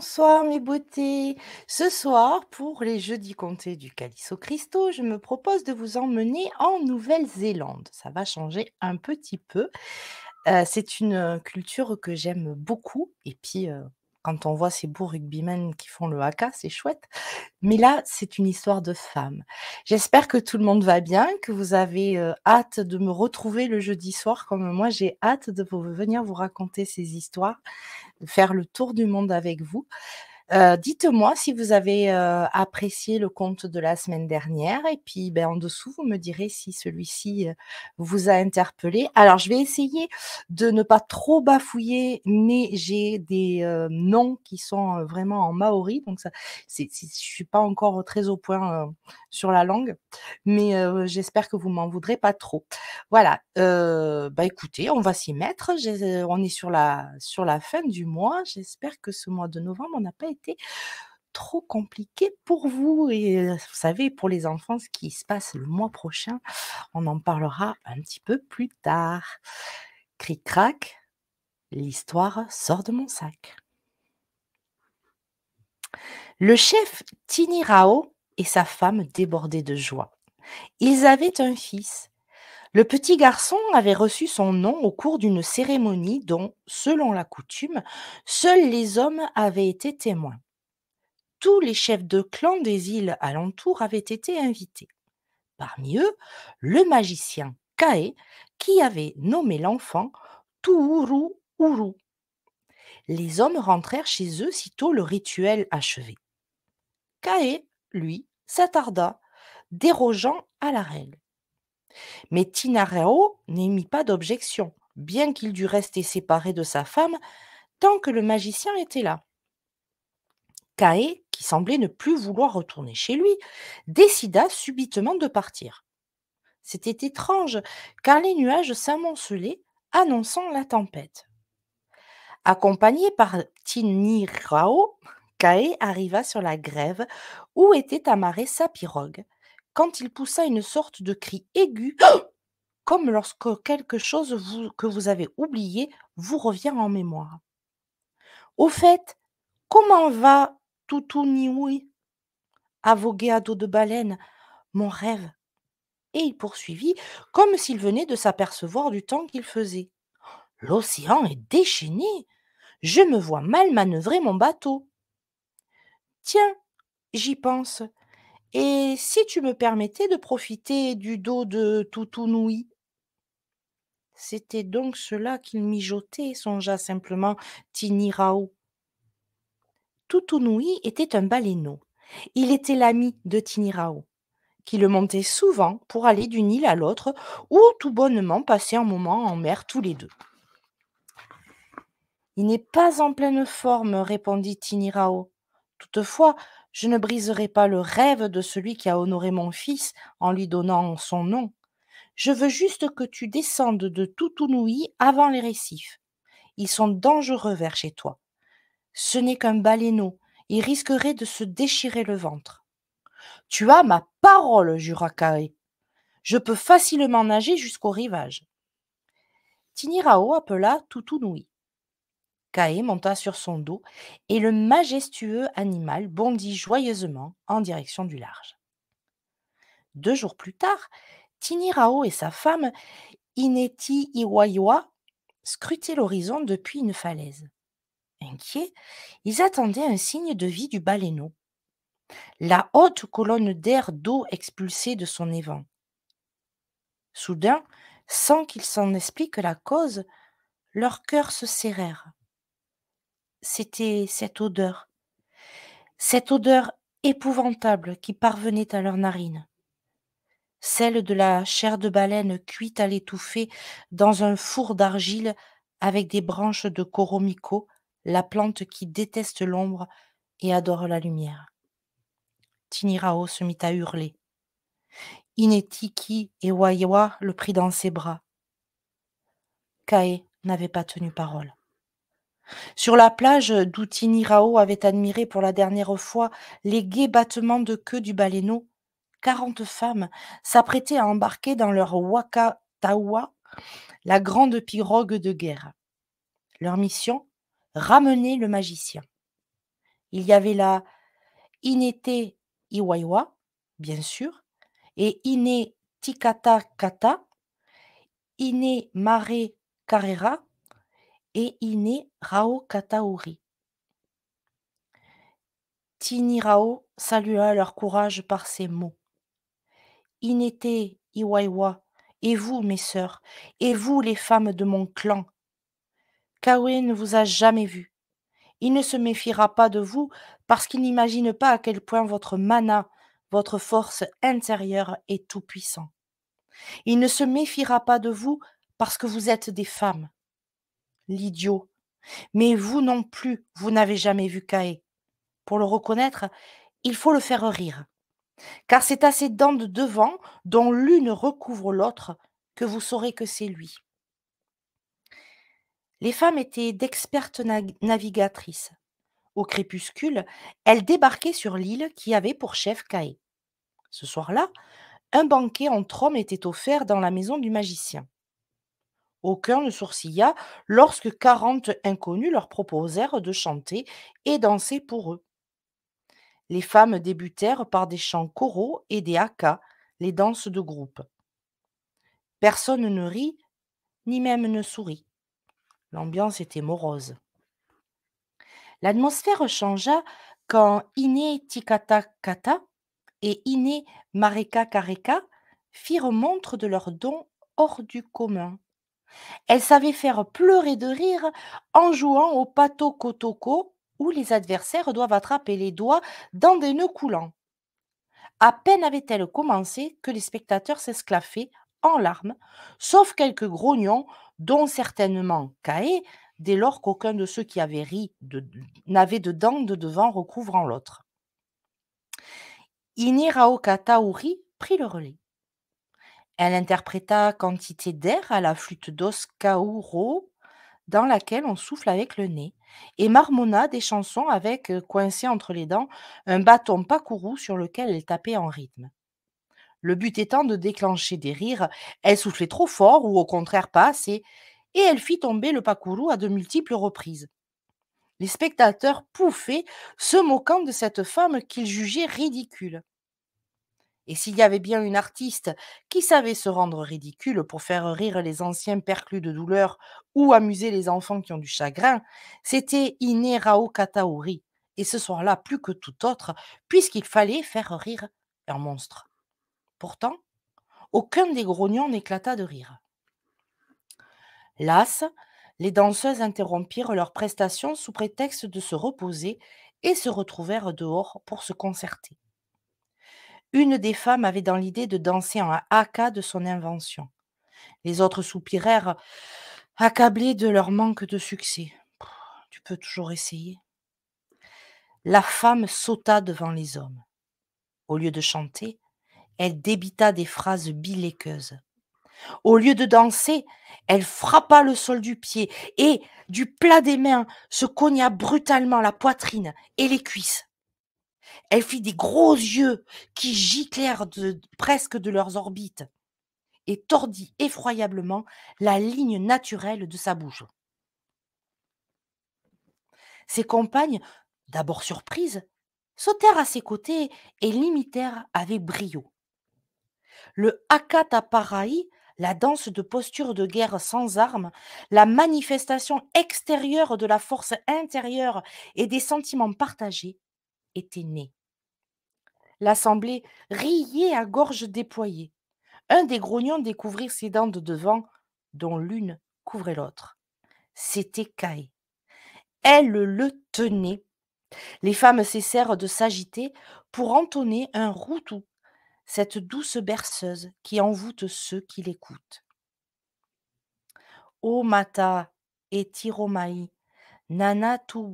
Bonsoir mes beautés. Ce soir, pour les jeudis comtés du Calisso Cristo, je me propose de vous emmener en Nouvelle-Zélande. Ça va changer un petit peu. Euh, c'est une euh, culture que j'aime beaucoup et puis euh, quand on voit ces beaux rugbymen qui font le haka, c'est chouette. Mais là, c'est une histoire de femme. J'espère que tout le monde va bien, que vous avez euh, hâte de me retrouver le jeudi soir, comme moi j'ai hâte de venir vous raconter ces histoires, de faire le tour du monde avec vous. Euh, dites-moi si vous avez euh, apprécié le compte de la semaine dernière et puis ben, en dessous, vous me direz si celui-ci euh, vous a interpellé. Alors, je vais essayer de ne pas trop bafouiller, mais j'ai des noms qui sont vraiment en maori, donc ça, c'est je suis pas encore très au point sur la langue, mais j'espère que vous m'en voudrez pas trop. Voilà, bah, écoutez, on va s'y mettre. On est sur la, sur la fin du mois. J'espère que ce mois de novembre, on n'a pas été trop compliqué pour vous. Et vous savez, pour les enfants, ce qui se passe le mois prochain, on en parlera un petit peu plus tard. Cric-crac, l'histoire sort de mon sac. Le chef Tinirao et sa femme débordaient de joie. Ils avaient un fils, le petit garçon avait reçu son nom au cours d'une cérémonie dont, selon la coutume, seuls les hommes avaient été témoins. Tous les chefs de clan des îles alentour avaient été invités. Parmi eux, le magicien Kaé qui avait nommé l'enfant Tuuru Uru. Les hommes rentrèrent chez eux sitôt le rituel achevé. Kaé, lui, s'attarda, dérogeant à la règle. Mais Tinarao n'émit pas d'objection, bien qu'il dût rester séparé de sa femme tant que le magicien était là. Kae, qui semblait ne plus vouloir retourner chez lui, décida subitement de partir. C'était étrange, car les nuages s'amoncelaient, annonçant la tempête. Accompagné par Tinirao, Kae arriva sur la grève où était amarrée sa pirogue, quand il poussa une sorte de cri aigu, comme lorsque quelque chose que vous avez oublié vous revient en mémoire. Au fait, comment va Toutou Nioui Avogué à dos de baleine, mon rêve. Et il poursuivit, comme s'il venait de s'apercevoir du temps qu'il faisait. L'océan est déchaîné. Je me vois mal manœuvrer mon bateau. Tiens, j'y pense. Et si tu me permettais de profiter du dos de Toutounoui C'était donc cela qu'il mijotait, songea simplement Tini Rao. Toutounoui était un baleineau. Il était l'ami de Tini Rao, qui le montait souvent pour aller d'une île à l'autre ou tout bonnement passer un moment en mer tous les deux. Il n'est pas en pleine forme, répondit Tinirao. Toutefois, je ne briserai pas le rêve de celui qui a honoré mon fils en lui donnant son nom. Je veux juste que tu descendes de Toutounoui avant les récifs. Ils sont dangereux vers chez toi. Ce n'est qu'un baleineau, il risquerait de se déchirer le ventre. Tu as ma parole, jura Je peux facilement nager jusqu'au rivage. Tinirao appela Tutunui. Kae monta sur son dos et le majestueux animal bondit joyeusement en direction du large. Deux jours plus tard, Tinirao et sa femme, Ineti Iwaiwa, scrutaient l'horizon depuis une falaise. Inquiets, ils attendaient un signe de vie du baleineau. La haute colonne d'air d'eau expulsée de son évent. Soudain, sans qu'ils s'en expliquent la cause, leurs cœurs se serrèrent c'était cette odeur, cette odeur épouvantable qui parvenait à leurs narines, celle de la chair de baleine cuite à l'étouffer dans un four d'argile avec des branches de coromico, la plante qui déteste l'ombre et adore la lumière. Tinirao se mit à hurler. Inetiki et Waiwa le prit dans ses bras. Kae n'avait pas tenu parole. Sur la plage d'où avait admiré pour la dernière fois les gais battements de queue du baleineau, quarante femmes s'apprêtaient à embarquer dans leur Wakatawa la grande pirogue de guerre. Leur mission Ramener le magicien. Il y avait la Inete Iwaiwa, bien sûr, et Ine Tikata Kata, Ine Mare Carrera, et Iné Rao kataori Tini Rao salua leur courage par ces mots. Inéte, Iwaiwa, et vous, mes sœurs, et vous, les femmes de mon clan. Kawe ne vous a jamais vu. Il ne se méfiera pas de vous parce qu'il n'imagine pas à quel point votre mana, votre force intérieure est tout-puissant. Il ne se méfiera pas de vous parce que vous êtes des femmes l'idiot. Mais vous non plus, vous n'avez jamais vu Kaé. Pour le reconnaître, il faut le faire rire. Car c'est à ses dents de devant, dont l'une recouvre l'autre, que vous saurez que c'est lui. Les femmes étaient d'expertes navigatrices. Au crépuscule, elles débarquaient sur l'île qui avait pour chef Kaé. Ce soir-là, un banquet entre hommes était offert dans la maison du magicien. Aucun ne sourcilla lorsque quarante inconnus leur proposèrent de chanter et danser pour eux. Les femmes débutèrent par des chants coraux et des hakas, les danses de groupe. Personne ne rit, ni même ne sourit. L'ambiance était morose. L'atmosphère changea quand Iné Tikata Kata et Iné Mareka Kareka firent montre de leurs dons hors du commun. Elle savait faire pleurer de rire en jouant au pato kotoko, où les adversaires doivent attraper les doigts dans des nœuds coulants. À peine avait-elle commencé que les spectateurs s'esclaffaient en larmes, sauf quelques grognons, dont certainement Kaé, dès lors qu'aucun de ceux qui avaient ri n'avait de dents de devant recouvrant l'autre. Iniraoka Taouri prit le relais. Elle interpréta Quantité d'air à la flûte d'Oscauro dans laquelle on souffle avec le nez, et marmonna des chansons avec, euh, coincé entre les dents, un bâton pakourou sur lequel elle tapait en rythme. Le but étant de déclencher des rires, elle soufflait trop fort ou au contraire pas assez, et elle fit tomber le pakourou à de multiples reprises. Les spectateurs pouffaient, se moquant de cette femme qu'ils jugeaient ridicule. Et s'il y avait bien une artiste qui savait se rendre ridicule pour faire rire les anciens perclus de douleur ou amuser les enfants qui ont du chagrin, c'était Ine Kataori. Et ce soir-là, plus que tout autre, puisqu'il fallait faire rire un monstre. Pourtant, aucun des grognons n'éclata de rire. Las, les danseuses interrompirent leurs prestations sous prétexte de se reposer et se retrouvèrent dehors pour se concerter. Une des femmes avait dans l'idée de danser en haka de son invention. Les autres soupirèrent, accablés de leur manque de succès. Tu peux toujours essayer. La femme sauta devant les hommes. Au lieu de chanter, elle débita des phrases biléqueuses. Au lieu de danser, elle frappa le sol du pied et, du plat des mains, se cogna brutalement la poitrine et les cuisses. Elle fit des gros yeux qui giclèrent presque de leurs orbites et tordit effroyablement la ligne naturelle de sa bouche. Ses compagnes, d'abord surprises, sautèrent à ses côtés et l'imitèrent avec brio. Le pareil la danse de posture de guerre sans armes, la manifestation extérieure de la force intérieure et des sentiments partagés, était né. L'assemblée riait à gorge déployée. Un des grognons découvrit ses dents de devant, dont l'une couvrait l'autre. C'était Kai. Elle le tenait. Les femmes cessèrent de s'agiter pour entonner un routou, cette douce berceuse qui envoûte ceux qui l'écoutent. O mata et tiromaï, nana ou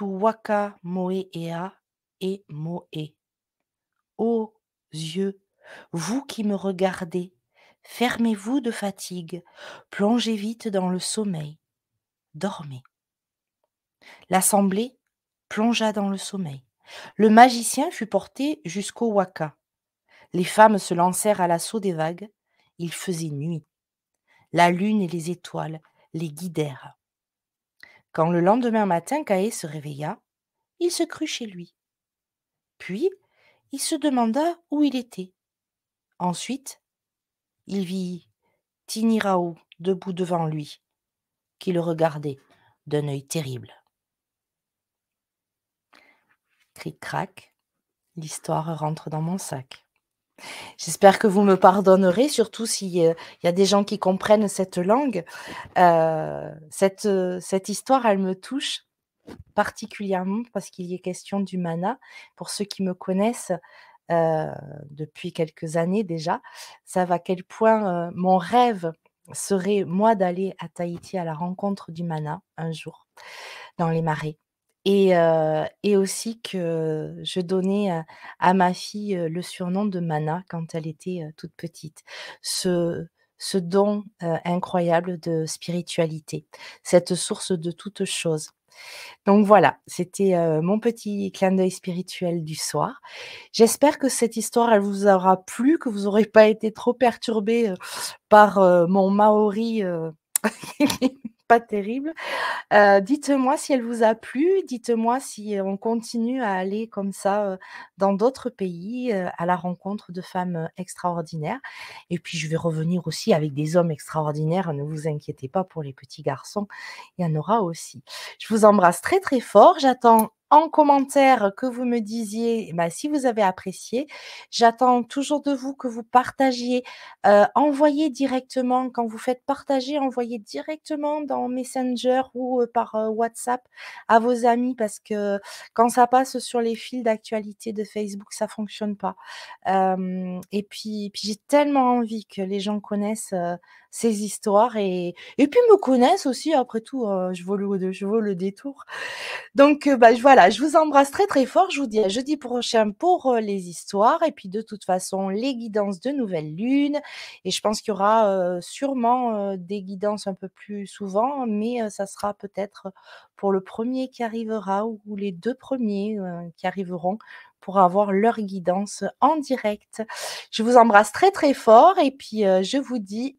waka Moeea et Moe. Ô yeux, vous qui me regardez, fermez-vous de fatigue, plongez vite dans le sommeil, dormez. L'assemblée plongea dans le sommeil. Le magicien fut porté jusqu'au waka. Les femmes se lancèrent à l'assaut des vagues. Il faisait nuit. La lune et les étoiles les guidèrent. Quand le lendemain matin Kaï se réveilla, il se crut chez lui. Puis il se demanda où il était. Ensuite, il vit Tinirao debout devant lui, qui le regardait d'un œil terrible. Cric-crac, l'histoire rentre dans mon sac. J'espère que vous me pardonnerez, surtout s'il euh, y a des gens qui comprennent cette langue. Euh, cette, euh, cette, histoire, elle me touche particulièrement parce qu'il y est question du mana. Pour ceux qui me connaissent depuis quelques années déjà, savent à quel point mon rêve serait, moi, d'aller à Tahiti à la rencontre du mana un jour dans les marais. Et, et aussi que je donnais à ma fille, le surnom de Mana quand elle était, toute petite. Ce ce don, incroyable de spiritualité, cette source de toutes choses. Donc voilà, c'était, mon petit clin d'œil spirituel du soir. J'espère que cette histoire, elle vous aura plu, que vous n'aurez pas été trop perturbé par, mon maori, terrible. Euh, dites-moi si elle vous a plu, dites-moi si euh, on continue à aller comme ça euh, dans d'autres pays à la rencontre de femmes extraordinaires. Et puis je vais revenir aussi avec des hommes extraordinaires, ne vous inquiétez pas pour les petits garçons, il y en aura aussi. Je vous embrasse très très fort, j'attends en commentaire que vous me disiez eh ben, si vous avez apprécié. J'attends toujours de vous que vous partagiez. Euh, envoyez directement, quand vous faites partager, envoyez directement dans Messenger ou euh, par euh, WhatsApp à vos amis parce que quand ça passe sur les fils d'actualité de Facebook, ça fonctionne pas. et puis, j'ai tellement envie que les gens connaissent ces histoires et, puis me connaissent aussi. Après tout, hein, je, vaux le, détour. Donc, bah, voilà je vous embrasse très très fort. Je vous dis à jeudi prochain pour euh, les histoires et puis de toute façon les guidances de nouvelle lune. Et je pense qu'il y aura euh, sûrement euh, des guidances un peu plus souvent, mais ça sera peut-être pour le premier qui arrivera ou les deux premiers qui arriveront pour avoir leur guidance en direct. Je vous embrasse très très fort et puis je vous dis.